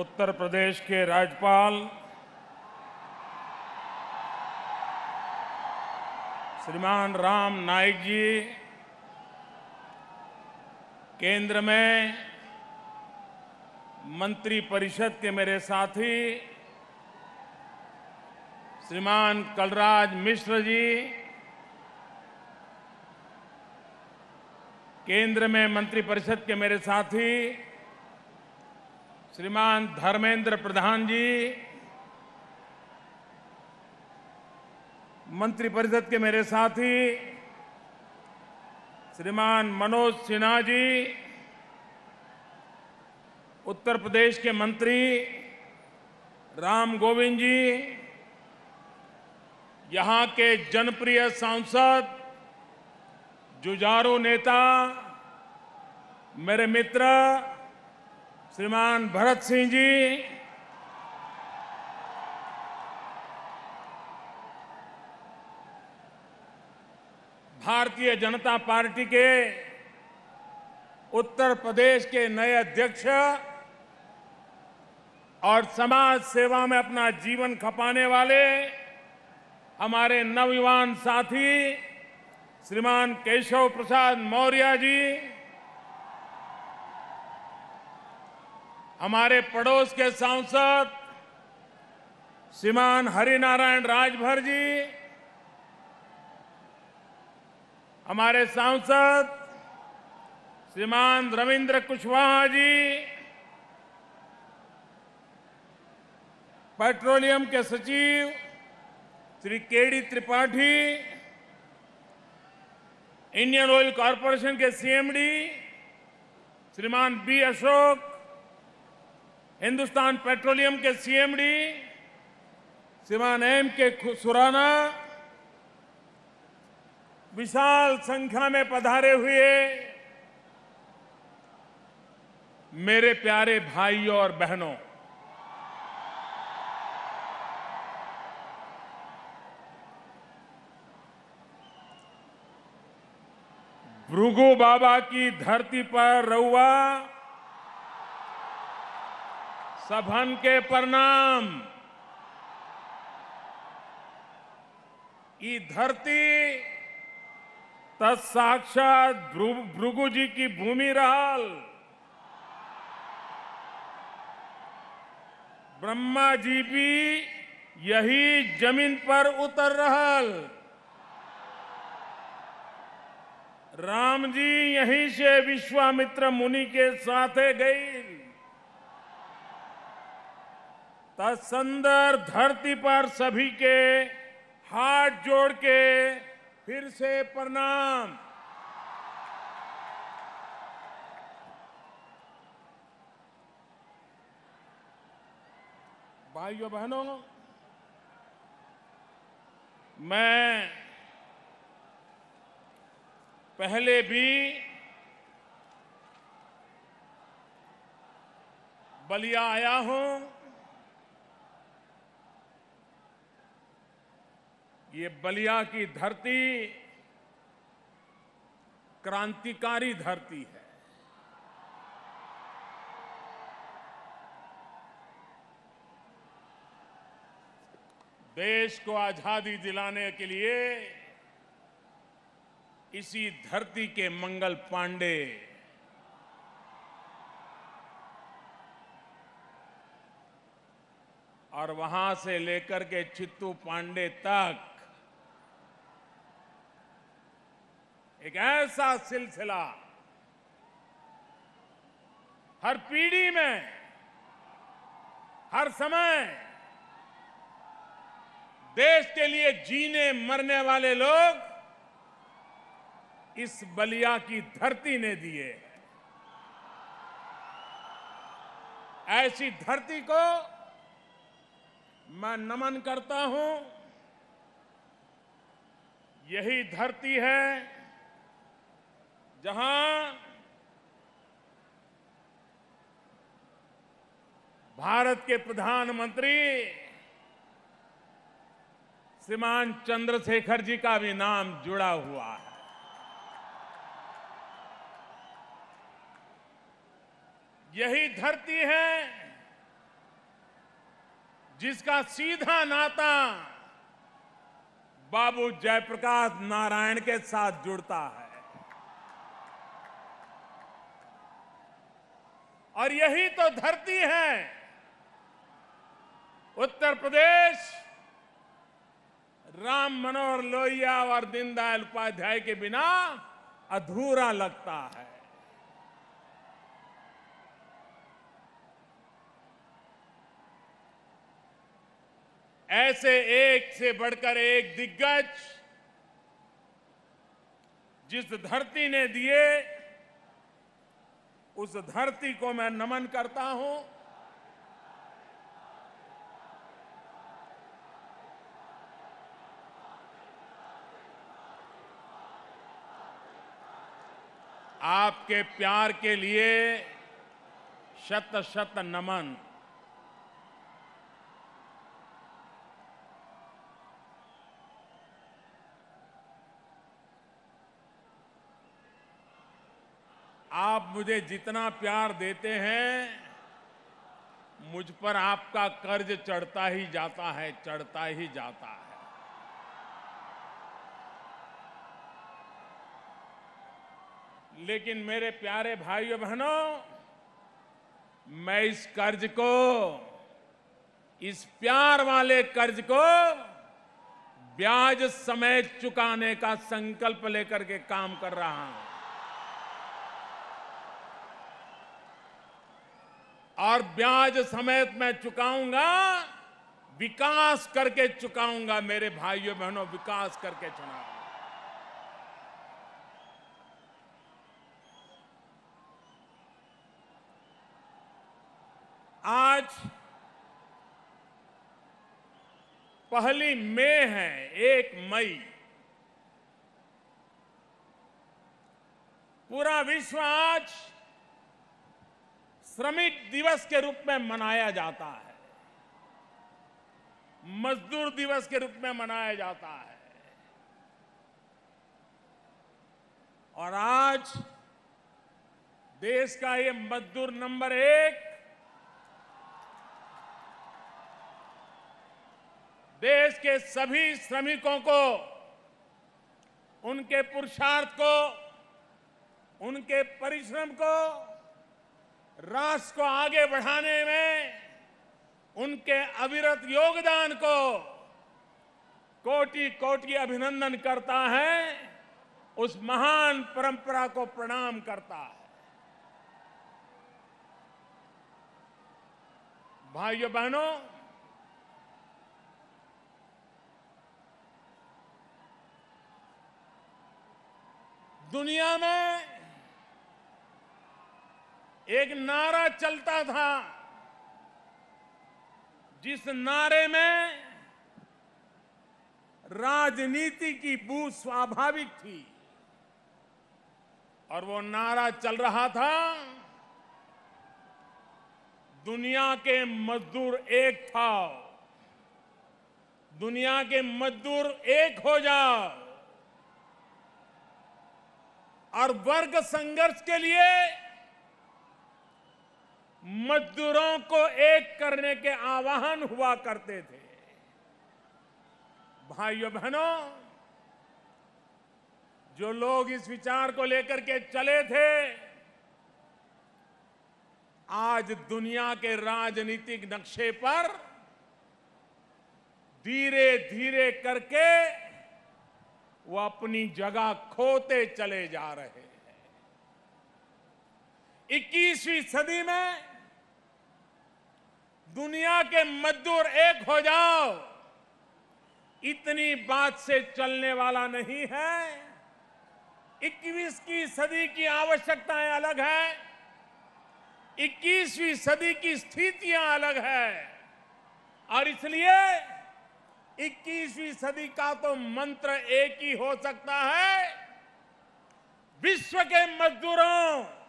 उत्तर प्रदेश के राज्यपाल श्रीमान राम नाइक जी केंद्र में मंत्रिपरिषद के मेरे साथी श्रीमान कलराज मिश्र जी केंद्र में मंत्रिपरिषद के मेरे साथी श्रीमान धर्मेंद्र प्रधान जी मंत्रिपरिषद के मेरे साथी श्रीमान मनोज सिन्हा जी उत्तर प्रदेश के मंत्री राम गोविंद जी यहां के जनप्रिय सांसद जुझारू नेता मेरे मित्र श्रीमान भरत सिंह जी भारतीय जनता पार्टी के उत्तर प्रदेश के नए अध्यक्ष और समाज सेवा में अपना जीवन खपाने वाले हमारे नवयुवान साथी श्रीमान केशव प्रसाद मौर्य जी हमारे पड़ोस के सांसद श्रीमान हरिनारायण राजभर जी हमारे सांसद श्रीमान रविंद्र कुशवाहा जी पेट्रोलियम के सचिव Shri K D Tripathi Indian Oil Corporation के सीएमडी श्रीमान बी अशोक हिंदुस्तान पेट्रोलियम के सीएमडी श्रीमान एम के सुराना विशाल संख्या में पधारे हुए मेरे प्यारे भाइयों और बहनों भृगु बाबा की धरती पर रउआ सभन के प्रणाम ये धरती तत्साक्षात भृगु जी की भूमि रहाल ब्रह्मा जी भी यही जमीन पर उतर रहल राम जी यहीं से विश्वामित्र मुनि के साथ गई तत्संदर धरती पर सभी के हाथ जोड़ के फिर से प्रणाम भाइयों बहनों मैं पहले भी बलिया आया हूं ये बलिया की धरती क्रांतिकारी धरती है देश को आजादी दिलाने के लिए इसी धरती के मंगल पांडे और वहां से लेकर के चित्तू पांडे तक एक ऐसा सिलसिला हर पीढ़ी में हर समय देश के लिए जीने मरने वाले लोग इस बलिया की धरती ने दिए ऐसी धरती को मैं नमन करता हूं यही धरती है जहां भारत के प्रधानमंत्री श्रीमान चंद्रशेखर जी का भी नाम जुड़ा हुआ है यही धरती है जिसका सीधा नाता बाबू जयप्रकाश नारायण के साथ जुड़ता है और यही तो धरती है उत्तर प्रदेश राम मनोहर लोहिया और दीनदयाल उपाध्याय के बिना अधूरा लगता है ऐसे एक से बढ़कर एक दिग्गज जिस धरती ने दिए उस धरती को मैं नमन करता हूं आपके प्यार के लिए शत शत नमन आप मुझे जितना प्यार देते हैं मुझ पर आपका कर्ज चढ़ता ही जाता है चढ़ता ही जाता है लेकिन मेरे प्यारे भाइयों बहनों मैं इस कर्ज को इस प्यार वाले कर्ज को ब्याज समेत चुकाने का संकल्प लेकर के काम कर रहा हूं और ब्याज समेत मैं चुकाऊंगा विकास करके चुकाऊंगा मेरे भाइयों बहनों विकास करके चुनाऊंगा आज पहली मई है एक मई पूरा विश्व आज श्रमिक दिवस के रूप में मनाया जाता है मजदूर दिवस के रूप में मनाया जाता है और आज देश का ये मजदूर नंबर एक देश के सभी श्रमिकों को उनके पुरुषार्थ को उनके परिश्रम को राष्ट्र को आगे बढ़ाने में उनके अविरत योगदान को कोटि कोटि अभिनंदन करता है उस महान परंपरा को प्रणाम करता है भाइयों बहनों दुनिया में एक नारा चलता था जिस नारे में राजनीति की बू स्वाभाविक थी और वो नारा चल रहा था दुनिया के मजदूर एक था दुनिया के मजदूर एक हो जाओ और वर्ग संघर्ष के लिए मजदूरों को एक करने के आवाहन हुआ करते थे भाइयों बहनों जो लोग इस विचार को लेकर के चले थे आज दुनिया के राजनीतिक नक्शे पर धीरे धीरे करके वो अपनी जगह खोते चले जा रहे हैं 21वीं सदी में दुनिया के मजदूर एक हो जाओ इतनी बात से चलने वाला नहीं है की सदी की आवश्यकताएं अलग है 21वीं सदी की स्थितियां अलग है और इसलिए 21वीं सदी का तो मंत्र एक ही हो सकता है विश्व के मजदूरों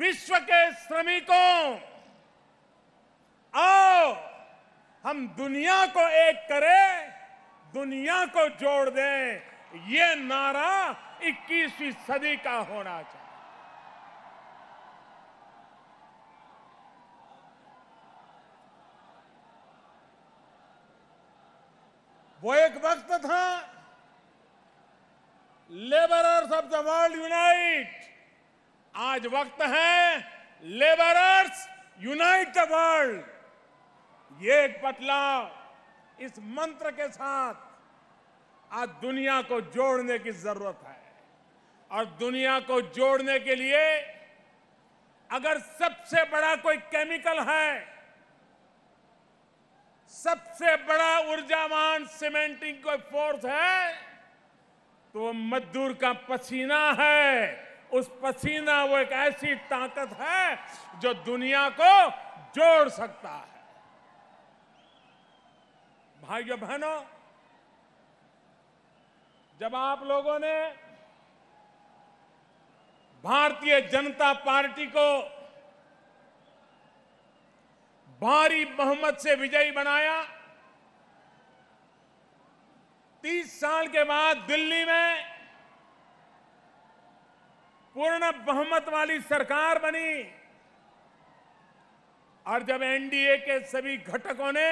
विश्व के श्रमिकों आओ हम दुनिया को एक करें दुनिया को जोड़ दें ये नारा 21वीं सदी का होना चाहिए वो एक वक्त था labourers of the world unite आज वक्त है लेबरर्स यूनाइट द वर्ल्ड ये एक बदलाव इस मंत्र के साथ आज दुनिया को जोड़ने की जरूरत है और दुनिया को जोड़ने के लिए अगर सबसे बड़ा कोई केमिकल है सबसे बड़ा ऊर्जावान सीमेंटिंग कोई फोर्स है तो वो मजदूर का पसीना है उस पसीना वो एक ऐसी ताकत है जो दुनिया को जोड़ सकता है भाइयों बहनों जब आप लोगों ने भारतीय जनता पार्टी को भारी बहुमत से विजयी बनाया तीस साल के बाद दिल्ली में पूर्ण बहुमत वाली सरकार बनी और जब एनडीए के सभी घटकों ने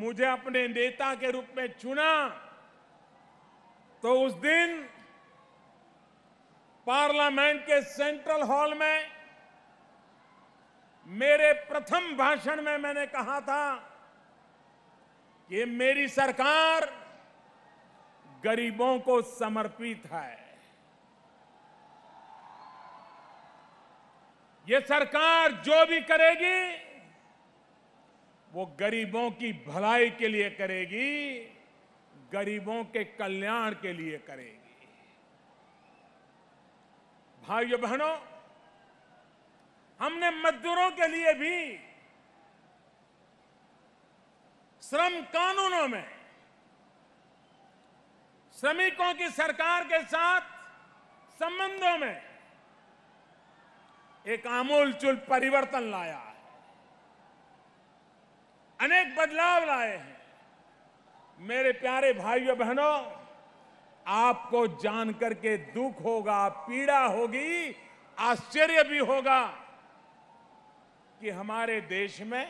मुझे अपने नेता के रूप में चुना तो उस दिन पार्लियामेंट के सेंट्रल हॉल में मेरे प्रथम भाषण में मैंने कहा था कि मेरी सरकार गरीबों को समर्पित है ये सरकार जो भी करेगी वो गरीबों की भलाई के लिए करेगी गरीबों के कल्याण के लिए करेगी भाइयों बहनों हमने मजदूरों के लिए भी श्रम कानूनों में श्रमिकों की सरकार के साथ संबंधों में एक आमूलचूल परिवर्तन लाया है अनेक बदलाव लाए हैं मेरे प्यारे भाइयों बहनों आपको जानकर के दुख होगा पीड़ा होगी आश्चर्य भी होगा कि हमारे देश में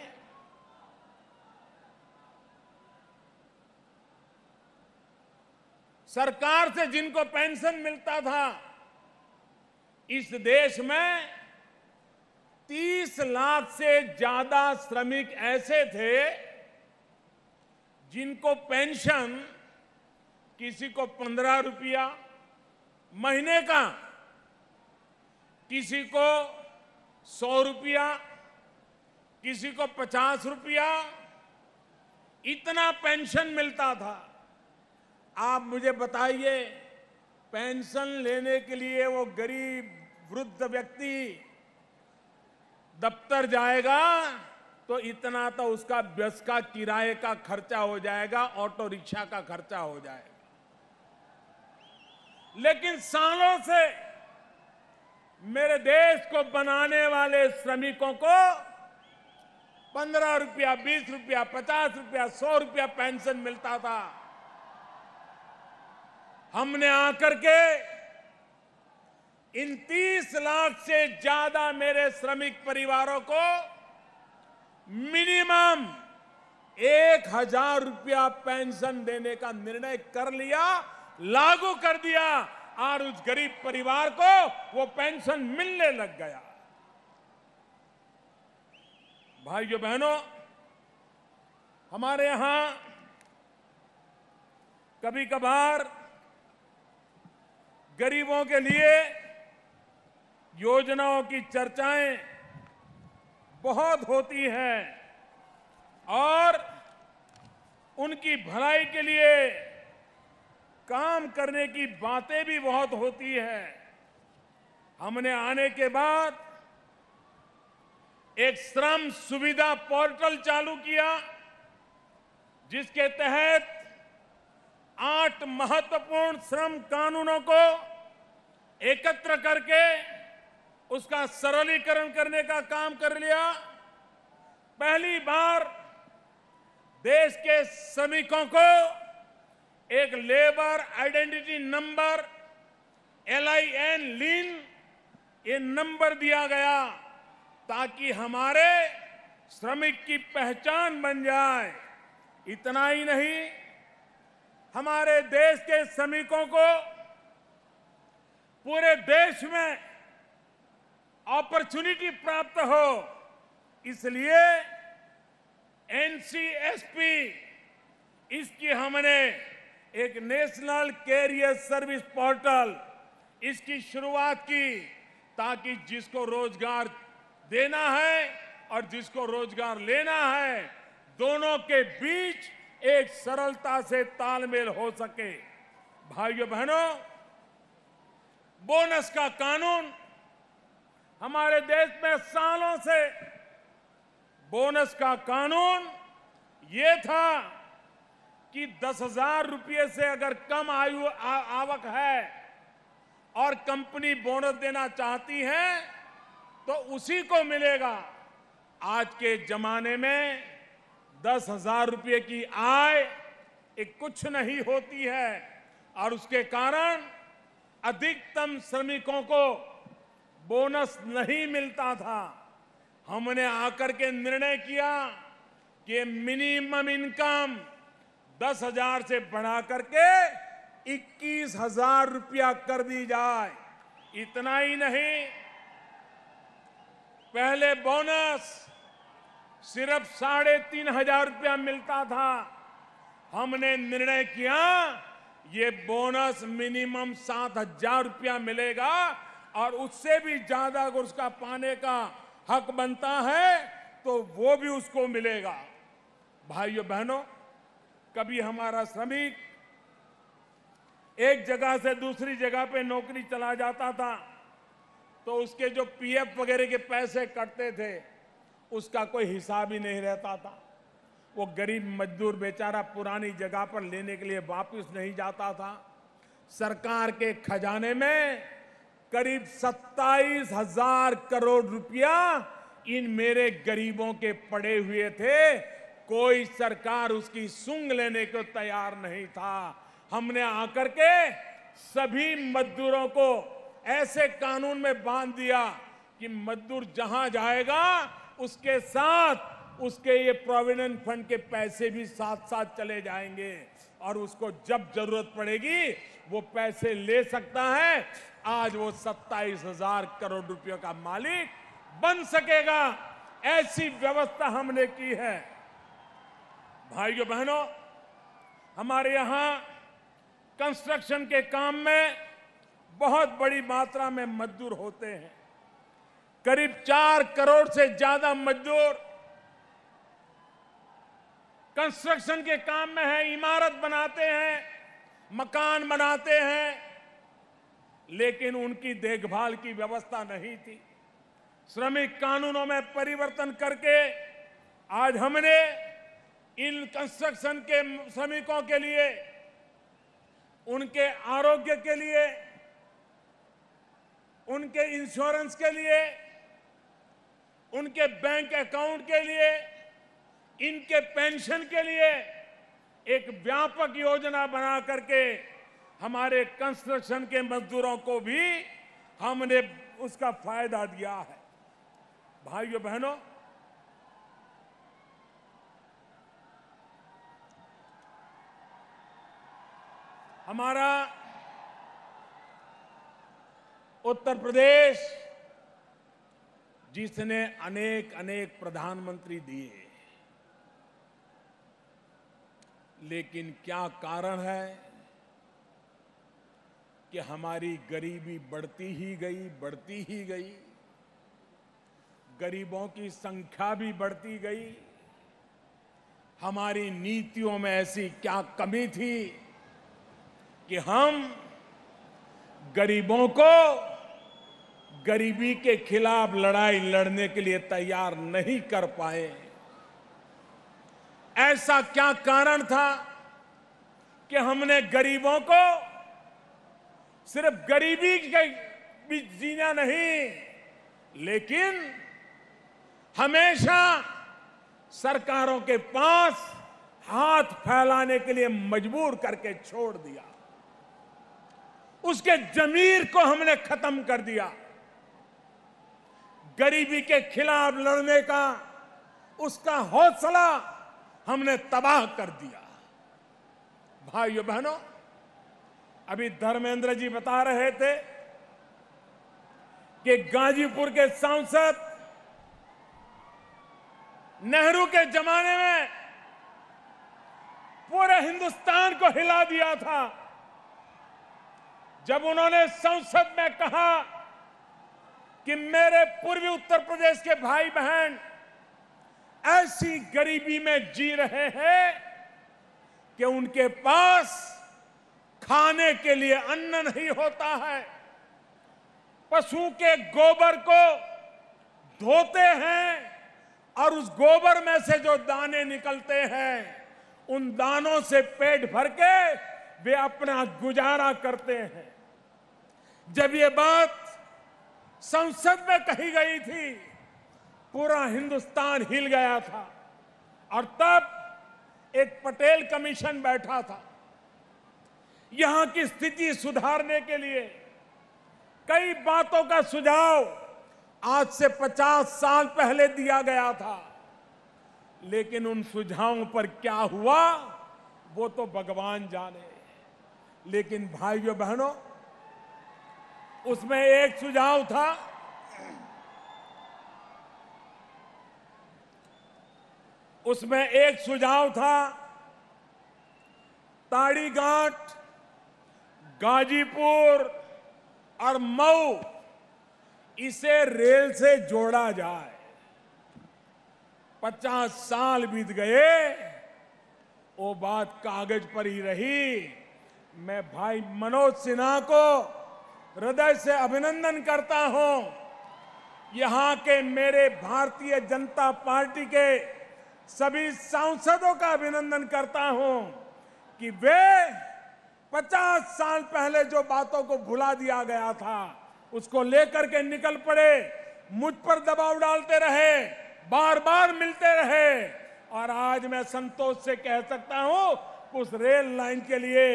सरकार से जिनको पेंशन मिलता था इस देश में तीस लाख से ज्यादा श्रमिक ऐसे थे जिनको पेंशन किसी को पंद्रह रुपया महीने का किसी को सौ रुपया किसी को पचास रुपया इतना पेंशन मिलता था आप मुझे बताइए पेंशन लेने के लिए वो गरीब वृद्ध व्यक्ति दफ्तर जाएगा तो इतना तो उसका बस का किराए का खर्चा हो जाएगा ऑटो रिक्शा का खर्चा हो जाएगा लेकिन सालों से मेरे देश को बनाने वाले श्रमिकों को पंद्रह रुपया बीस रुपया पचास रुपया सौ रुपया पेंशन मिलता था हमने आकर के इन तीस लाख से ज्यादा मेरे श्रमिक परिवारों को मिनिमम एक हजार रुपया पेंशन देने का निर्णय कर लिया लागू कर दिया और उस गरीब परिवार को वो पेंशन मिलने लग गया भाइयों बहनों हमारे यहां कभी कभार गरीबों के लिए योजनाओं की चर्चाएं बहुत होती हैं और उनकी भलाई के लिए काम करने की बातें भी बहुत होती है हमने आने के बाद एक श्रम सुविधा पोर्टल चालू किया जिसके तहत आठ महत्वपूर्ण श्रम कानूनों को एकत्र करके उसका सरलीकरण करने का काम कर लिया पहली बार देश के श्रमिकों को एक labour identity number L I N लीन ये नंबर दिया गया ताकि हमारे श्रमिक की पहचान बन जाए इतना ही नहीं हमारे देश के श्रमिकों को पूरे देश में अपॉर्चुनिटी प्राप्त हो इसलिए एनसीएसपी इसकी हमने एक नेशनल कैरियर सर्विस पोर्टल इसकी शुरुआत की ताकि जिसको रोजगार देना है और जिसको रोजगार लेना है दोनों के बीच एक सरलता से तालमेल हो सके भाइयों बहनों बोनस का कानून हमारे देश में सालों से बोनस का कानून ये था कि दस हजार रुपये से अगर कम आयु आवक है और कंपनी बोनस देना चाहती है तो उसी को मिलेगा आज के जमाने में दस हजार रुपये की आय एक कुछ नहीं होती है और उसके कारण अधिकतम श्रमिकों को बोनस नहीं मिलता था हमने आकर के निर्णय किया कि मिनिमम इनकम दस हजार से बढ़ा करके इक्कीस हजार रुपया कर दी जाए इतना ही नहीं पहले बोनस सिर्फ साढ़े तीन हजार रुपया मिलता था हमने निर्णय किया ये बोनस मिनिमम सात हजार रुपया मिलेगा और उससे भी ज्यादा अगर उसका पाने का हक बनता है तो वो भी उसको मिलेगा भाइयों बहनों कभी हमारा श्रमिक एक जगह से दूसरी जगह पे नौकरी चला जाता था तो उसके जो पीएफ वगैरह के पैसे कटते थे उसका कोई हिसाब ही नहीं रहता था वो गरीब मजदूर बेचारा पुरानी जगह पर लेने के लिए वापस नहीं जाता था सरकार के खजाने में करीब सत्ताईस हजार करोड़ रुपया इन मेरे गरीबों के पड़े हुए थे कोई सरकार उसकी सुंग लेने को तैयार नहीं था हमने आकर के सभी मजदूरों को ऐसे कानून में बांध दिया कि मजदूर जहां जाएगा उसके साथ उसके ये प्रोविडेंट फंड के पैसे भी साथ साथ चले जाएंगे और उसको जब जरूरत पड़ेगी वो पैसे ले सकता है आज वो सत्ताईस हजार करोड़ रुपयों का मालिक बन सकेगा ऐसी व्यवस्था हमने की है भाइयों बहनों हमारे यहां कंस्ट्रक्शन के काम में बहुत बड़ी मात्रा में मजदूर होते हैं करीब चार करोड़ से ज्यादा मजदूर कंस्ट्रक्शन के काम में है इमारत बनाते हैं मकान बनाते हैं लेकिन उनकी देखभाल की व्यवस्था नहीं थी श्रमिक कानूनों में परिवर्तन करके आज हमने इन कंस्ट्रक्शन के श्रमिकों के लिए उनके आरोग्य के लिए उनके इंश्योरेंस के लिए उनके बैंक अकाउंट के लिए इनके पेंशन के लिए एक व्यापक योजना बना करके हमारे कंस्ट्रक्शन के मजदूरों को भी हमने उसका फायदा दिया है भाइयों बहनों हमारा उत्तर प्रदेश जिसने अनेक अनेक प्रधानमंत्री दिए लेकिन क्या कारण है कि हमारी गरीबी बढ़ती ही गई बढ़ती ही गई गरीबों की संख्या भी बढ़ती गई हमारी नीतियों में ऐसी क्या कमी थी कि हम गरीबों को गरीबी के खिलाफ लड़ाई लड़ने के लिए तैयार नहीं कर पाए ऐसा क्या कारण था कि हमने गरीबों को सिर्फ गरीबी के बीच जीना नहीं लेकिन हमेशा सरकारों के पास हाथ फैलाने के लिए मजबूर करके छोड़ दिया उसके जमीर को हमने खत्म कर दिया गरीबी के खिलाफ लड़ने का उसका हौसला हमने तबाह कर दिया भाइयों बहनों अभी धर्मेंद्र जी बता रहे थे कि गाजीपुर के सांसद नेहरू के जमाने में पूरे हिंदुस्तान को हिला दिया था जब उन्होंने संसद में कहा कि मेरे पूर्वी उत्तर प्रदेश के भाई बहन ऐसी गरीबी में जी रहे हैं कि उनके पास खाने के लिए अन्न नहीं होता है पशु के गोबर को धोते हैं और उस गोबर में से जो दाने निकलते हैं उन दानों से पेट भर के वे अपना गुजारा करते हैं जब ये बात संसद में कही गई थी पूरा हिंदुस्तान हिल गया था और तब एक पटेल कमीशन बैठा था यहां की स्थिति सुधारने के लिए कई बातों का सुझाव आज से 50 साल पहले दिया गया था लेकिन उन सुझावों पर क्या हुआ वो तो भगवान जाने लेकिन भाइयों बहनों उसमें एक सुझाव था उसमें एक सुझाव था ताड़ीघाट गाजीपुर और मऊ इसे रेल से जोड़ा जाए पचास साल बीत गए वो बात कागज पर ही रही मैं भाई मनोज सिन्हा को हृदय से अभिनंदन करता हूं यहां के मेरे भारतीय जनता पार्टी के सभी सांसदों का अभिनंदन करता हूं कि वे 50 साल पहले जो बातों को भुला दिया गया था उसको लेकर के निकल पड़े मुझ पर दबाव डालते रहे बार बार मिलते रहे और आज मैं संतोष से कह सकता हूं उस रेल लाइन के लिए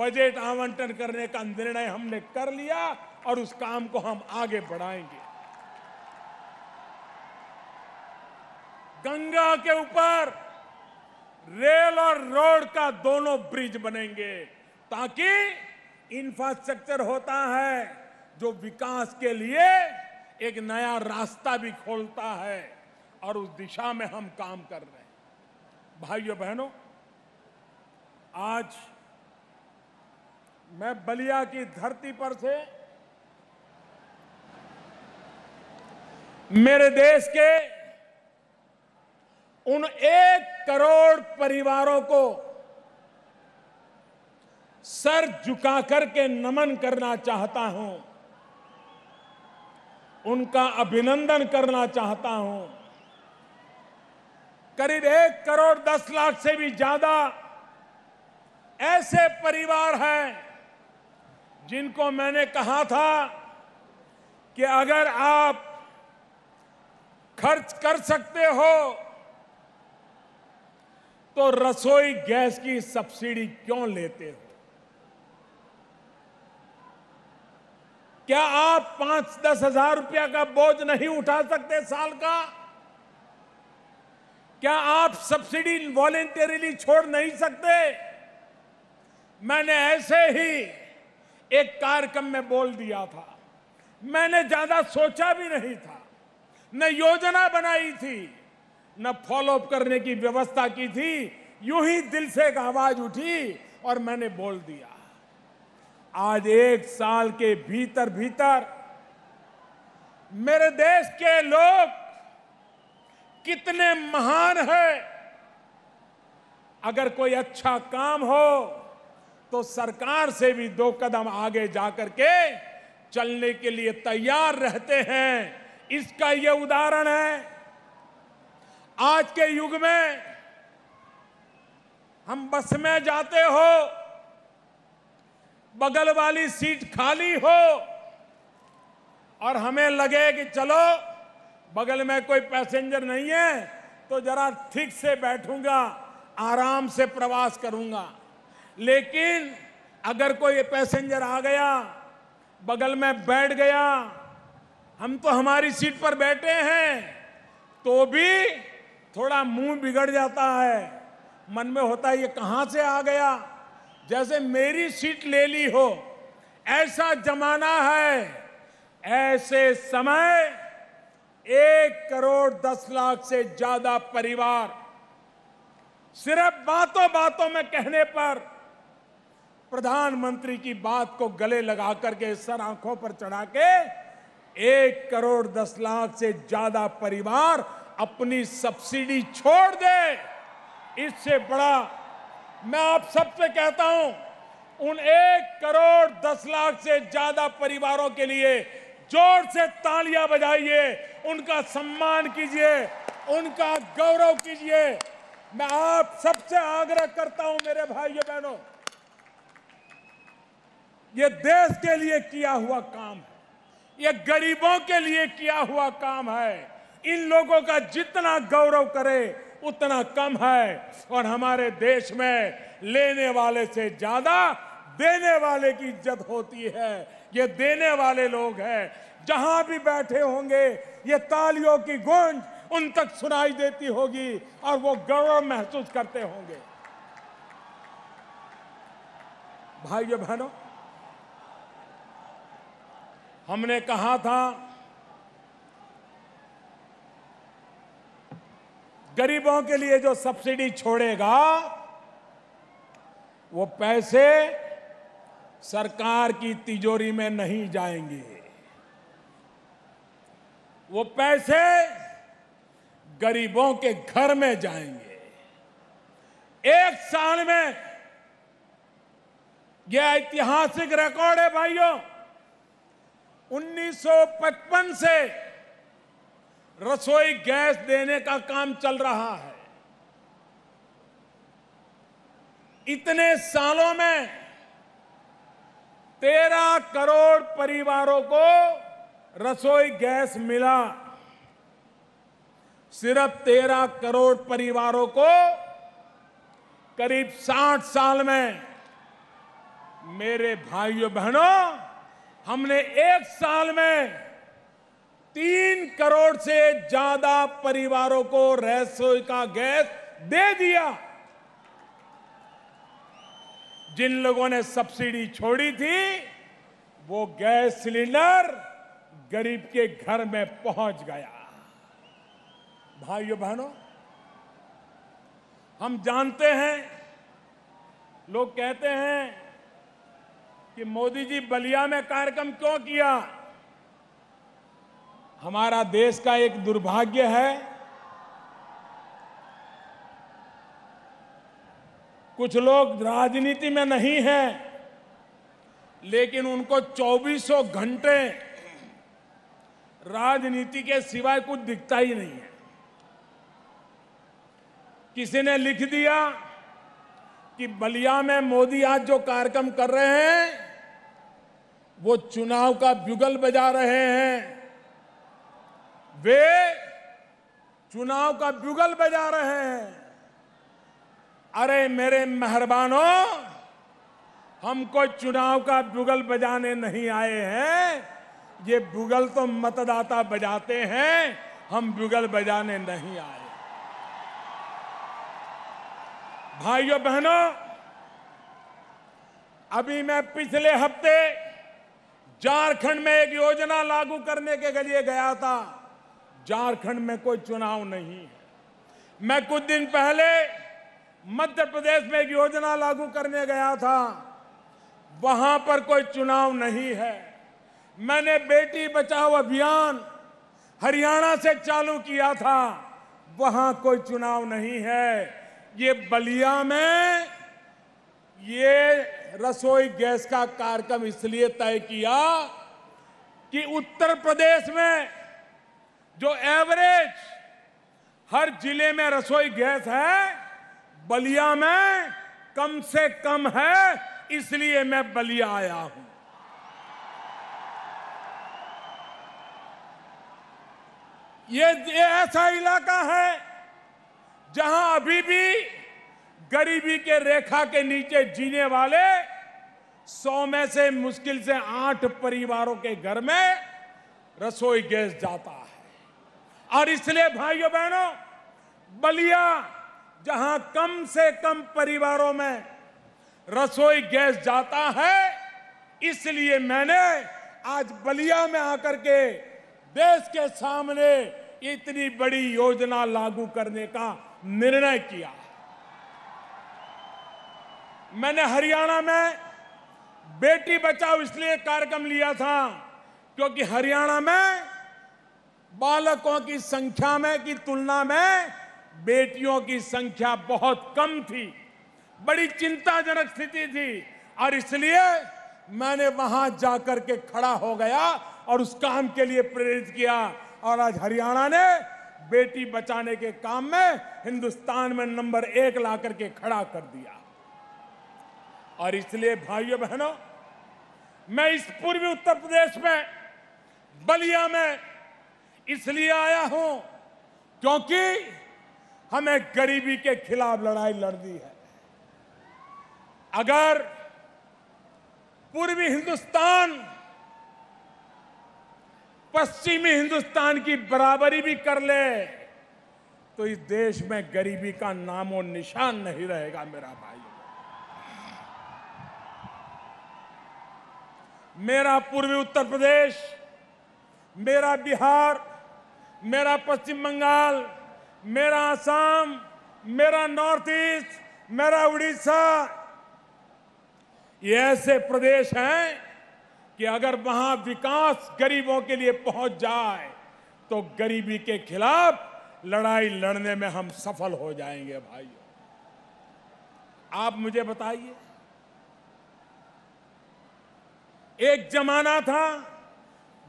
बजट आवंटन करने का निर्णय हमने कर लिया और उस काम को हम आगे बढ़ाएंगे गंगा के ऊपर रेल और रोड का दोनों ब्रिज बनेंगे ताकि इंफ्रास्ट्रक्चर होता है जो विकास के लिए एक नया रास्ता भी खोलता है और उस दिशा में हम काम कर रहे हैं भाइयों बहनों आज मैं बलिया की धरती पर से मेरे देश के उन एक करोड़ परिवारों को सर झुका करके नमन करना चाहता हूं उनका अभिनंदन करना चाहता हूं करीब एक करोड़ दस लाख से भी ज्यादा ऐसे परिवार हैं जिनको मैंने कहा था कि अगर आप खर्च कर सकते हो तो रसोई गैस की सब्सिडी क्यों लेते हो क्या आप पांच दस हजार रुपया का बोझ नहीं उठा सकते साल का क्या आप सब्सिडी वॉलेंटरीली छोड़ नहीं सकते मैंने ऐसे ही एक कार्यक्रम में बोल दिया था मैंने ज्यादा सोचा भी नहीं था न योजना बनाई थी न फॉलोअप करने की व्यवस्था की थी यू ही दिल से एक आवाज उठी और मैंने बोल दिया आज एक साल के भीतर भीतर मेरे देश के लोग कितने महान हैं अगर कोई अच्छा काम हो तो सरकार से भी दो कदम आगे जाकर के चलने के लिए तैयार रहते हैं इसका यह उदाहरण है आज के युग में हम बस में जाते हो बगल वाली सीट खाली हो और हमें लगे कि चलो बगल में कोई पैसेंजर नहीं है तो जरा ठीक से बैठूंगा आराम से प्रवास करूंगा लेकिन अगर कोई पैसेंजर आ गया बगल में बैठ गया हम तो हमारी सीट पर बैठे हैं तो भी थोड़ा मुंह बिगड़ जाता है मन में होता है ये कहां से आ गया जैसे मेरी सीट ले ली हो ऐसा जमाना है ऐसे समय एक करोड़ दस लाख से ज्यादा परिवार सिर्फ बातों बातों में कहने पर प्रधानमंत्री की बात को गले लगा करके सर आंखों पर चढ़ा के एक करोड़ दस लाख से ज्यादा परिवार अपनी सब्सिडी छोड़ दे इससे बड़ा मैं आप सबसे कहता हूं उन एक करोड़ दस लाख से ज्यादा परिवारों के लिए जोर से तालियां बजाइए उनका सम्मान कीजिए उनका गौरव कीजिए मैं आप सबसे आग्रह करता हूं मेरे भाइयों बहनों ये देश के लिए किया हुआ काम है ये गरीबों के लिए किया हुआ काम है इन लोगों का जितना गौरव करे उतना कम है और हमारे देश में लेने वाले से ज्यादा देने वाले की इज्जत होती है ये देने वाले लोग हैं जहां भी बैठे होंगे ये तालियों की गूंज उन तक सुनाई देती होगी और वो गौरव महसूस करते होंगे भाइयों बहनों हमने कहा था गरीबों के लिए जो सब्सिडी छोड़ेगा वो पैसे सरकार की तिजोरी में नहीं जाएंगे वो पैसे गरीबों के घर में जाएंगे एक साल में यह ऐतिहासिक रिकॉर्ड है भाइयों 1955 से रसोई गैस देने का काम चल रहा है इतने सालों में तेरह करोड़ परिवारों को रसोई गैस मिला सिर्फ तेरह करोड़ परिवारों को करीब साठ साल में मेरे भाइयों बहनों हमने एक साल में तीन करोड़ से ज्यादा परिवारों को रसोई का गैस दे दिया जिन लोगों ने सब्सिडी छोड़ी थी वो गैस सिलेंडर गरीब के घर में पहुंच गया भाइयों बहनों हम जानते हैं लोग कहते हैं कि मोदी जी बलिया में कार्यक्रम क्यों किया हमारा देश का एक दुर्भाग्य है कुछ लोग राजनीति में नहीं हैं लेकिन उनको चौबीसों घंटे राजनीति के सिवाय कुछ दिखता ही नहीं है किसी ने लिख दिया कि बलिया में मोदी आज जो कार्यक्रम कर रहे हैं वो चुनाव का बुगल बजा रहे हैं वे चुनाव का बुगल बजा रहे हैं अरे मेरे मेहरबानों हमको चुनाव का बुगल बजाने नहीं आए हैं ये बुगल तो मतदाता बजाते हैं हम बुगल बजाने नहीं आए भाइयों बहनों अभी मैं पिछले हफ्ते झारखंड में एक योजना लागू करने के लिए गया था झारखंड में कोई चुनाव नहीं है मैं कुछ दिन पहले मध्य प्रदेश में एक योजना लागू करने गया था वहां पर कोई चुनाव नहीं है मैंने बेटी बचाओ अभियान हरियाणा से चालू किया था वहां कोई चुनाव नहीं है ये बलिया में ये रसोई गैस का कार्यक्रम इसलिए तय किया कि उत्तर प्रदेश में जो एवरेज हर जिले में रसोई गैस है बलिया में कम से कम है इसलिए मैं बलिया आया हूं ये, ऐसा इलाका है जहां अभी भी गरीबी के रेखा के नीचे जीने वाले सौ में से मुश्किल से आठ परिवारों के घर में रसोई गैस जाता है और इसलिए भाइयों बहनों बलिया जहां कम से कम परिवारों में रसोई गैस जाता है इसलिए मैंने आज बलिया में आकर के देश के सामने इतनी बड़ी योजना लागू करने का निर्णय किया मैंने हरियाणा में बेटी बचाओ इसलिए कार्यक्रम लिया था क्योंकि हरियाणा में बालकों की संख्या में की तुलना में बेटियों की संख्या बहुत कम थी बड़ी चिंताजनक स्थिति थी और इसलिए मैंने वहां जाकर के खड़ा हो गया और उस काम के लिए प्रेरित किया और आज हरियाणा ने बेटी बचाने के काम में हिंदुस्तान में नंबर एक ला करके खड़ा कर दिया और इसलिए भाइयों बहनों मैं इस पूर्वी उत्तर प्रदेश में बलिया में इसलिए आया हूं क्योंकि हमें गरीबी के खिलाफ लड़ाई लड़नी है अगर पूर्वी हिंदुस्तान पश्चिमी हिंदुस्तान की बराबरी भी कर ले तो इस देश में गरीबी का नामो निशान नहीं रहेगा मेरा भाई मेरा पूर्वी उत्तर प्रदेश मेरा बिहार मेरा पश्चिम बंगाल मेरा आसाम मेरा नॉर्थ ईस्ट मेरा उड़ीसा ये ऐसे प्रदेश हैं कि अगर वहां विकास गरीबों के लिए पहुंच जाए तो गरीबी के खिलाफ लड़ाई लड़ने में हम सफल हो जाएंगे भाइयों आप मुझे बताइए एक जमाना था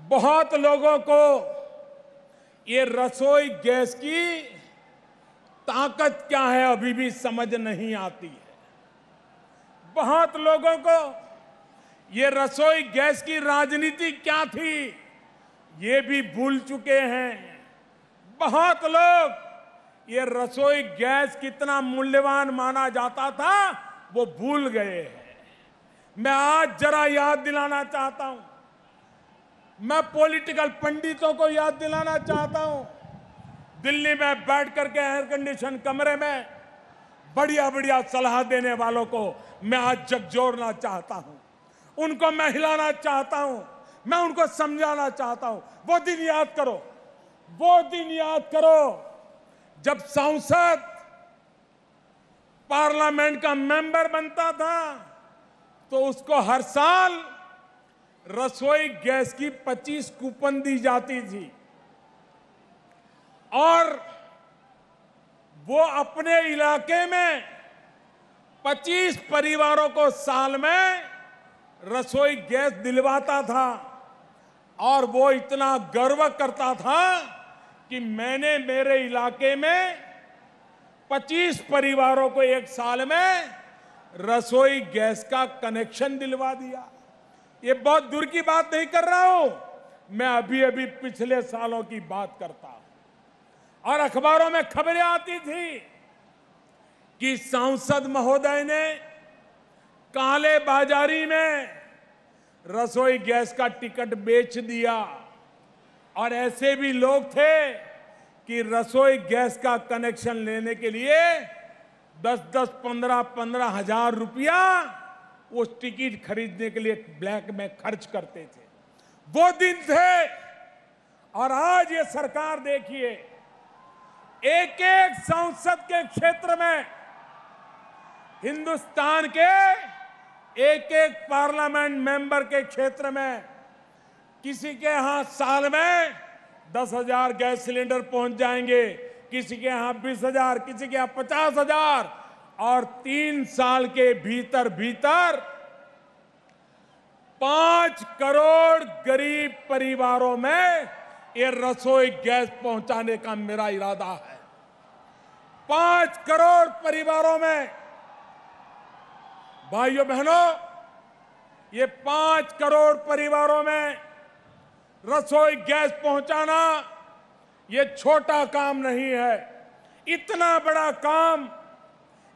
बहुत लोगों को ये रसोई गैस की ताकत क्या है अभी भी समझ नहीं आती है बहुत लोगों को ये रसोई गैस की राजनीति क्या थी ये भी भूल चुके हैं बहुत लोग ये रसोई गैस कितना मूल्यवान माना जाता था वो भूल गए हैं मैं आज जरा याद दिलाना चाहता हूं मैं पॉलिटिकल पंडितों को याद दिलाना चाहता हूं दिल्ली में बैठ करके एयर कंडीशन कमरे में बढ़िया बढ़िया सलाह देने वालों को मैं आज जगजोड़ना चाहता हूं उनको मैं हिलाना चाहता हूं मैं उनको समझाना चाहता हूं वो दिन याद करो वो दिन याद करो जब सांसद पार्लियामेंट का मेंबर बनता था तो उसको हर साल रसोई गैस की 25 कूपन दी जाती थी और वो अपने इलाके में 25 परिवारों को साल में रसोई गैस दिलवाता था और वो इतना गर्व करता था कि मैंने मेरे इलाके में 25 परिवारों को एक साल में रसोई गैस का कनेक्शन दिलवा दिया ये बहुत दूर की बात नहीं कर रहा हूं मैं अभी अभी पिछले सालों की बात करता हूं और अखबारों में खबरें आती थी कि सांसद महोदय ने काले बाजारी में रसोई गैस का टिकट बेच दिया और ऐसे भी लोग थे कि रसोई गैस का कनेक्शन लेने के लिए दस दस पंद्रह पंद्रह हजार रुपया उस टिकट खरीदने के लिए ब्लैक में खर्च करते थे वो दिन थे और आज ये सरकार देखिए एक एक संसद के क्षेत्र में हिंदुस्तान के एक एक पार्लियामेंट मेंबर के क्षेत्र में किसी के यहां साल में दस हजार गैस सिलेंडर पहुंच जाएंगे किसी के यहां बीस हजार किसी के यहां पचास हजार और तीन साल के भीतर भीतर पांच करोड़ गरीब परिवारों में ये रसोई गैस पहुंचाने का मेरा इरादा है पांच करोड़ परिवारों में भाइयों बहनों ये पांच करोड़ परिवारों में रसोई गैस पहुंचाना ये छोटा काम नहीं है इतना बड़ा काम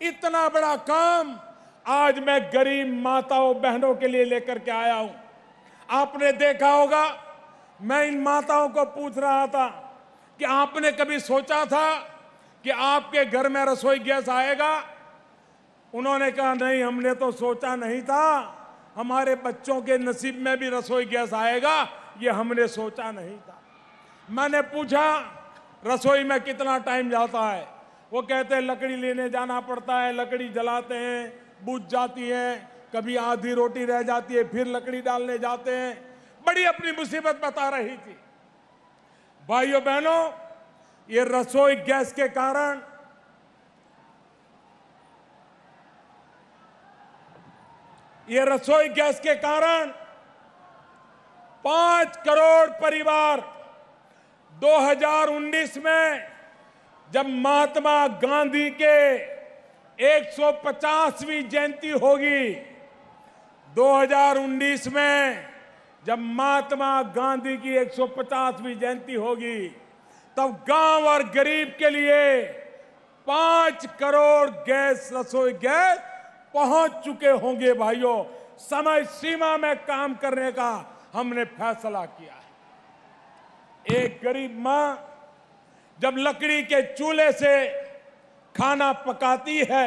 इतना बड़ा काम आज मैं गरीब माताओं बहनों के लिए लेकर के आया हूं आपने देखा होगा मैं इन माताओं को पूछ रहा था कि आपने कभी सोचा था कि आपके घर में रसोई गैस आएगा उन्होंने कहा नहीं हमने तो सोचा नहीं था हमारे बच्चों के नसीब में भी रसोई गैस आएगा ये हमने सोचा नहीं था मैंने पूछा रसोई में कितना टाइम जाता है वो कहते हैं लकड़ी लेने जाना पड़ता है लकड़ी जलाते हैं बुझ जाती है कभी आधी रोटी रह जाती है फिर लकड़ी डालने जाते हैं बड़ी अपनी मुसीबत बता रही थी भाइयों बहनों ये रसोई गैस के कारण ये रसोई गैस के कारण पांच करोड़ परिवार 2019 में जब महात्मा गांधी के 150वीं जयंती होगी 2019 में जब महात्मा गांधी की 150वीं जयंती होगी तब गांव और गरीब के लिए पांच करोड़ गैस रसोई गैस पहुंच चुके होंगे भाइयों समय सीमा में काम करने का हमने फैसला किया है एक गरीब मां जब लकड़ी के चूल्हे से खाना पकाती है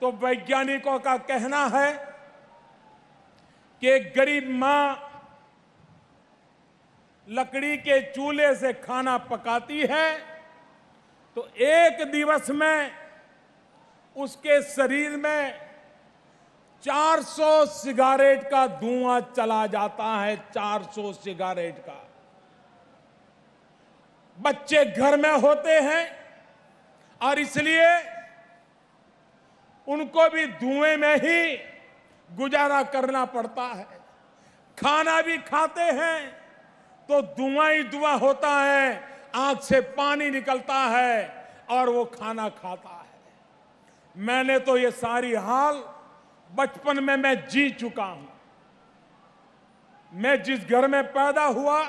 तो वैज्ञानिकों का कहना है कि एक गरीब मां लकड़ी के चूल्हे से खाना पकाती है तो एक दिवस में उसके शरीर में 400 सिगारेट का धुआं चला जाता है 400 सिगारेट का बच्चे घर में होते हैं और इसलिए उनको भी धुएं में ही गुजारा करना पड़ता है खाना भी खाते हैं तो धुआं ही धुआं होता है आंख से पानी निकलता है और वो खाना खाता है मैंने तो ये सारी हाल बचपन में मैं जी चुका हूं मैं जिस घर में पैदा हुआ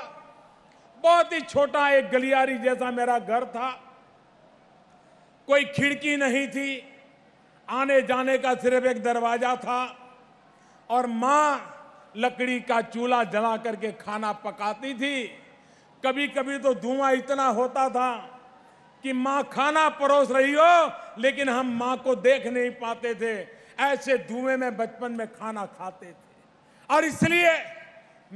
बहुत ही छोटा एक गलियारी जैसा मेरा घर था कोई खिड़की नहीं थी आने जाने का सिर्फ एक दरवाजा था और माँ लकड़ी का चूल्हा जला करके खाना पकाती थी कभी कभी तो धुआं इतना होता था कि माँ खाना परोस रही हो लेकिन हम माँ को देख नहीं पाते थे ऐसे धुएं में बचपन में खाना खाते थे और इसलिए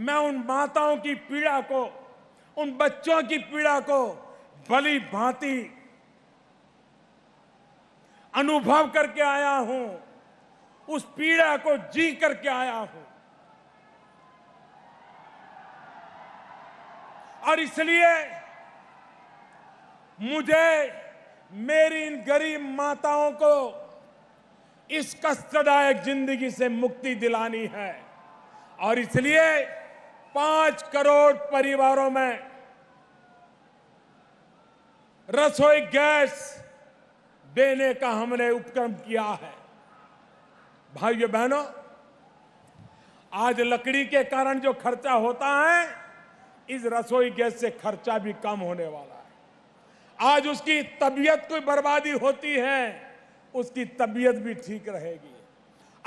मैं उन माताओं की पीड़ा को उन बच्चों की पीड़ा को भली भांति अनुभव करके आया हूं उस पीड़ा को जी करके आया हूं और इसलिए मुझे मेरी इन गरीब माताओं को इस कष्टदायक जिंदगी से मुक्ति दिलानी है और इसलिए पांच करोड़ परिवारों में रसोई गैस देने का हमने उपक्रम किया है भाइयों बहनों आज लकड़ी के कारण जो खर्चा होता है इस रसोई गैस से खर्चा भी कम होने वाला है आज उसकी तबीयत कोई बर्बादी होती है उसकी तबीयत भी ठीक रहेगी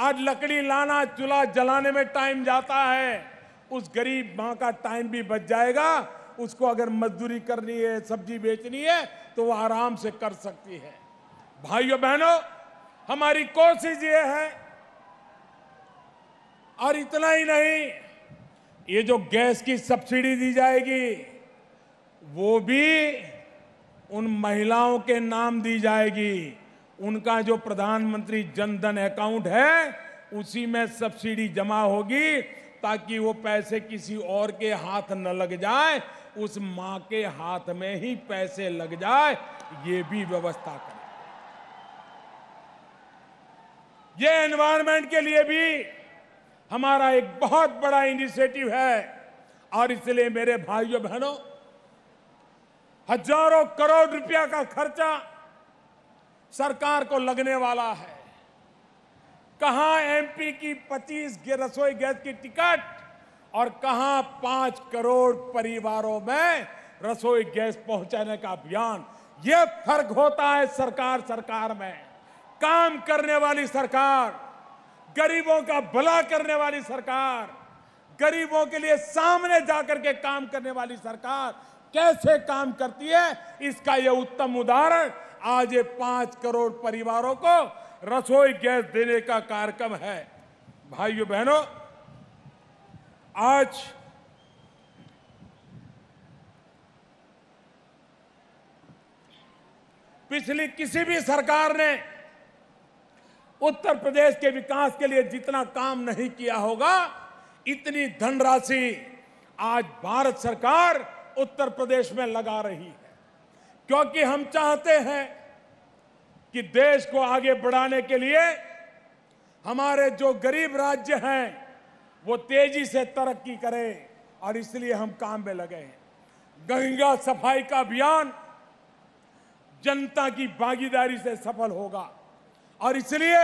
आज लकड़ी लाना चूल्हा जलाने में टाइम जाता है उस गरीब माँ का टाइम भी बच जाएगा उसको अगर मजदूरी करनी है सब्जी बेचनी है तो वो आराम से कर सकती है भाइयों बहनों हमारी कोशिश ये है और इतना ही नहीं ये जो गैस की सब्सिडी दी जाएगी वो भी उन महिलाओं के नाम दी जाएगी उनका जो प्रधानमंत्री जनधन अकाउंट है उसी में सब्सिडी जमा होगी ताकि वो पैसे किसी और के हाथ न लग जाए उस मां के हाथ में ही पैसे लग जाए ये भी व्यवस्था करें ये एनवायरमेंट के लिए भी हमारा एक बहुत बड़ा इनिशिएटिव है और इसलिए मेरे भाइयों बहनों हजारों करोड़ रुपया का खर्चा सरकार को लगने वाला है कहां एमपी की पच्चीस रसोई गैस की टिकट और कहां पांच करोड़ परिवारों में रसोई गैस पहुंचाने का अभियान यह फर्क होता है सरकार सरकार में काम करने वाली सरकार गरीबों का भला करने वाली सरकार गरीबों के लिए सामने जाकर के काम करने वाली सरकार कैसे काम करती है इसका यह उत्तम उदाहरण आज ये पांच करोड़ परिवारों को रसोई गैस देने का कार्यक्रम है भाइयों बहनों आज पिछली किसी भी सरकार ने उत्तर प्रदेश के विकास के लिए जितना काम नहीं किया होगा इतनी धनराशि आज भारत सरकार उत्तर प्रदेश में लगा रही है क्योंकि हम चाहते हैं कि देश को आगे बढ़ाने के लिए हमारे जो गरीब राज्य हैं वो तेजी से तरक्की करें और इसलिए हम काम में लगे हैं गंगा सफाई का अभियान जनता की भागीदारी से सफल होगा और इसलिए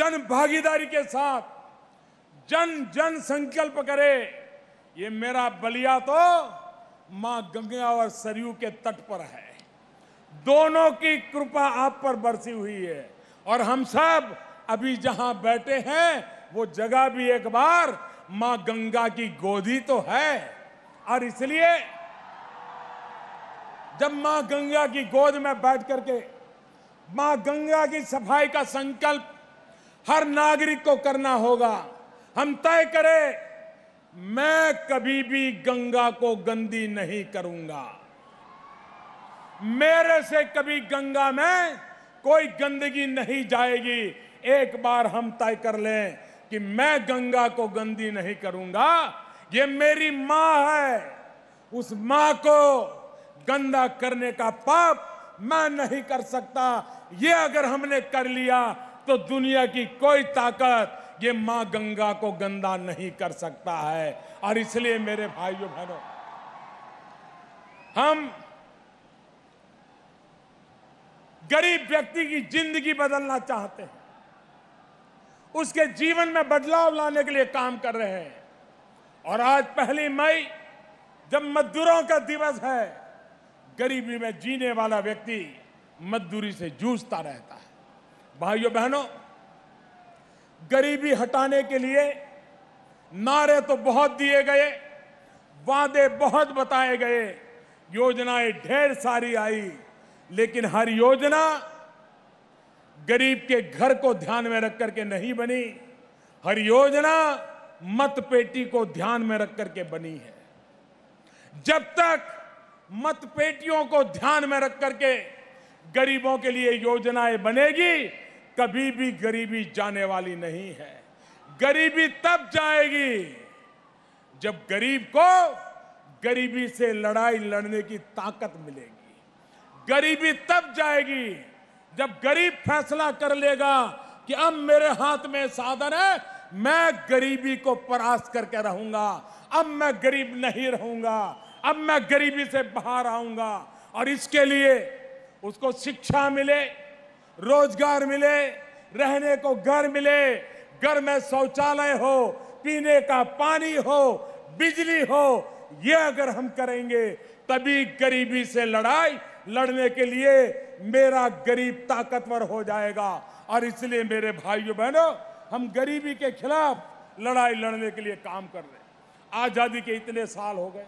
जन भागीदारी के साथ जन जन संकल्प करे ये मेरा बलिया तो मां गंगा और सरयू के तट पर है दोनों की कृपा आप पर बरसी हुई है और हम सब अभी जहां बैठे हैं वो जगह भी एक बार मां गंगा की गोदी तो है और इसलिए जब मां गंगा की गोद में बैठ करके मां गंगा की सफाई का संकल्प हर नागरिक को करना होगा हम तय करें मैं कभी भी गंगा को गंदी नहीं करूंगा मेरे से कभी गंगा में कोई गंदगी नहीं जाएगी एक बार हम तय कर लें कि मैं गंगा को गंदी नहीं करूंगा ये मेरी माँ है उस माँ को गंदा करने का पाप मैं नहीं कर सकता ये अगर हमने कर लिया तो दुनिया की कोई ताकत ये माँ गंगा को गंदा नहीं कर सकता है और इसलिए मेरे भाइयों बहनों हम गरीब व्यक्ति की जिंदगी बदलना चाहते हैं उसके जीवन में बदलाव लाने के लिए काम कर रहे हैं और आज पहली मई जब मजदूरों का दिवस है गरीबी में जीने वाला व्यक्ति मजदूरी से जूझता रहता है भाइयों बहनों गरीबी हटाने के लिए नारे तो बहुत दिए गए वादे बहुत बताए गए योजनाएं ढेर सारी आई लेकिन हर योजना गरीब के घर को ध्यान में रख करके नहीं बनी हर योजना मतपेटी को ध्यान में रख करके बनी है जब तक मतपेटियों को ध्यान में रख करके गरीबों के लिए योजनाएं बनेगी कभी भी गरीबी जाने वाली नहीं है गरीबी तब जाएगी जब गरीब को गरीबी से लड़ाई लड़ने की ताकत मिलेगी गरीबी तब जाएगी जब गरीब फैसला कर लेगा कि अब मेरे हाथ में साधन है मैं गरीबी को परास्त करके रहूंगा अब मैं गरीब नहीं रहूंगा अब मैं गरीबी से बाहर आऊंगा और इसके लिए उसको शिक्षा मिले रोजगार मिले रहने को घर मिले घर में शौचालय हो पीने का पानी हो बिजली हो ये अगर हम करेंगे तभी गरीबी से लड़ाई लड़ने के लिए मेरा गरीब ताकतवर हो जाएगा और इसलिए मेरे भाइयों बहनों हम गरीबी के खिलाफ लड़ाई लड़ने के लिए काम कर रहे हैं आजादी के इतने साल हो गए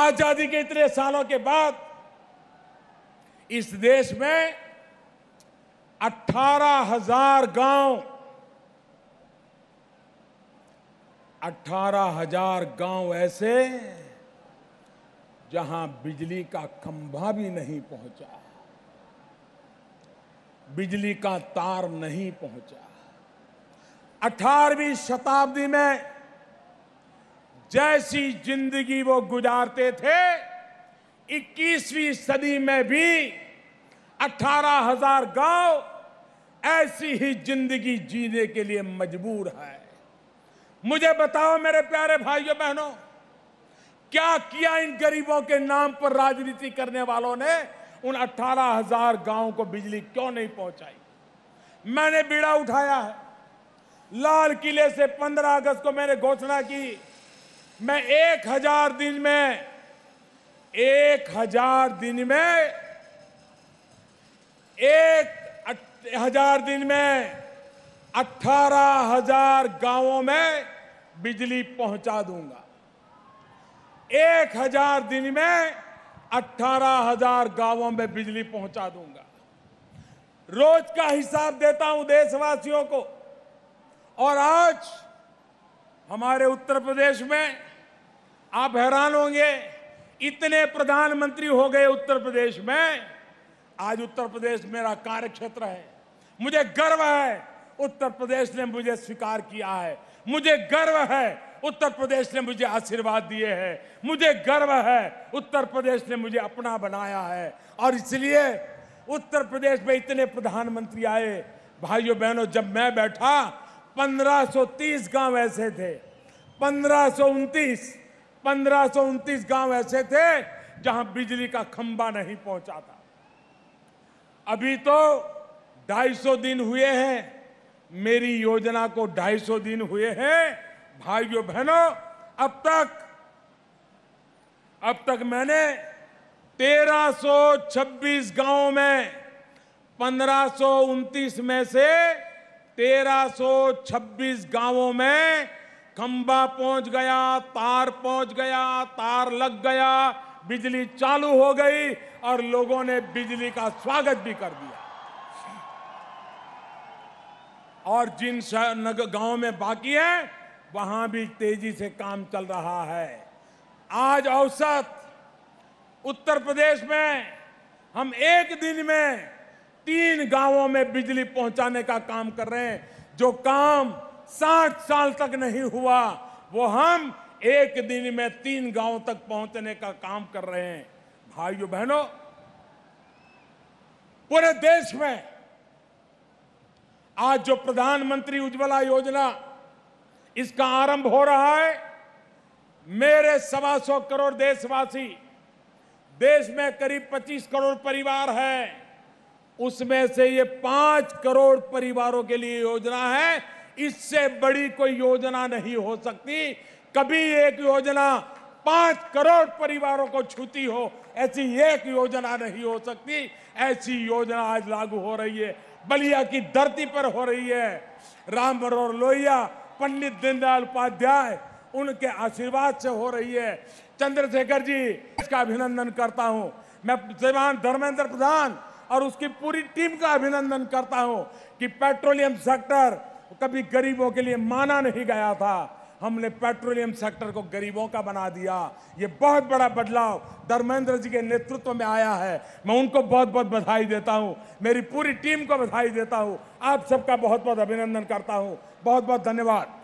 आजादी के इतने सालों के बाद इस देश में अठारह हजार गांव अठारह हजार गांव ऐसे जहां बिजली का खंभा भी नहीं पहुंचा बिजली का तार नहीं पहुंचा अठारहवीं शताब्दी में जैसी जिंदगी वो गुजारते थे 21वीं सदी में भी 18,000 गांव ऐसी ही जिंदगी जीने के लिए मजबूर है मुझे बताओ मेरे प्यारे भाइयों बहनों क्या किया इन गरीबों के नाम पर राजनीति करने वालों ने उन अठारह हजार गांव को बिजली क्यों नहीं पहुंचाई मैंने बीड़ा उठाया है लाल किले से 15 अगस्त को मैंने घोषणा की मैं एक हजार दिन में एक हजार दिन में एक हजार दिन में अठारह हजार गांवों में बिजली पहुंचा दूंगा एक हजार दिन में अट्ठारह हजार गांवों में बिजली पहुंचा दूंगा रोज का हिसाब देता हूं देशवासियों को और आज हमारे उत्तर प्रदेश में आप हैरान होंगे इतने प्रधानमंत्री हो गए उत्तर प्रदेश में आज उत्तर प्रदेश मेरा कार्य क्षेत्र है मुझे गर्व है उत्तर प्रदेश ने मुझे स्वीकार किया है मुझे गर्व है उत्तर प्रदेश ने मुझे आशीर्वाद दिए हैं मुझे गर्व है उत्तर प्रदेश ने मुझे अपना बनाया है और इसलिए उत्तर प्रदेश में इतने प्रधानमंत्री आए भाइयों बहनों जब मैं बैठा 1530 गांव ऐसे थे पंद्रह सो गांव ऐसे थे जहां बिजली का खंबा नहीं पहुंचा था अभी तो 250 दिन हुए हैं मेरी योजना को 250 दिन हुए हैं भाइयों बहनों अब तक अब तक मैंने 1326 गांवों में पंद्रह में से 1326 गांवों में खंबा पहुंच गया तार पहुंच गया तार लग गया बिजली चालू हो गई और लोगों ने बिजली का स्वागत भी कर दिया और जिन गांव में बाकी है वहां भी तेजी से काम चल रहा है आज औसत उत्तर प्रदेश में हम एक दिन में तीन गांवों में बिजली पहुंचाने का काम कर रहे हैं जो काम साठ साल तक नहीं हुआ वो हम एक दिन में तीन गांव तक पहुंचने का काम कर रहे हैं भाइयों बहनों पूरे देश में आज जो प्रधानमंत्री उज्ज्वला योजना इसका आरंभ हो रहा है मेरे सवा सौ करोड़ देशवासी देश में करीब 25 करोड़ परिवार है उसमें से ये पांच करोड़ परिवारों के लिए योजना है इससे बड़ी कोई योजना नहीं हो सकती कभी एक योजना पांच करोड़ परिवारों को छूती हो ऐसी एक योजना नहीं हो सकती ऐसी योजना आज लागू हो रही है बलिया की धरती पर हो रही है राम और लोहिया पंडित दीनदयाल उपाध्याय उनके आशीर्वाद से हो रही है चंद्रशेखर जी इसका अभिनंदन करता हूँ मैं श्रीमान धर्मेंद्र प्रधान और उसकी पूरी टीम का अभिनंदन करता हूँ कि पेट्रोलियम सेक्टर कभी गरीबों के लिए माना नहीं गया था हमने पेट्रोलियम सेक्टर को गरीबों का बना दिया ये बहुत बड़ा बदलाव धर्मेंद्र जी के नेतृत्व में आया है मैं उनको बहुत बहुत बधाई देता हूँ मेरी पूरी टीम को बधाई देता हूँ आप सबका बहुत बहुत अभिनंदन करता हूँ बहुत बहुत धन्यवाद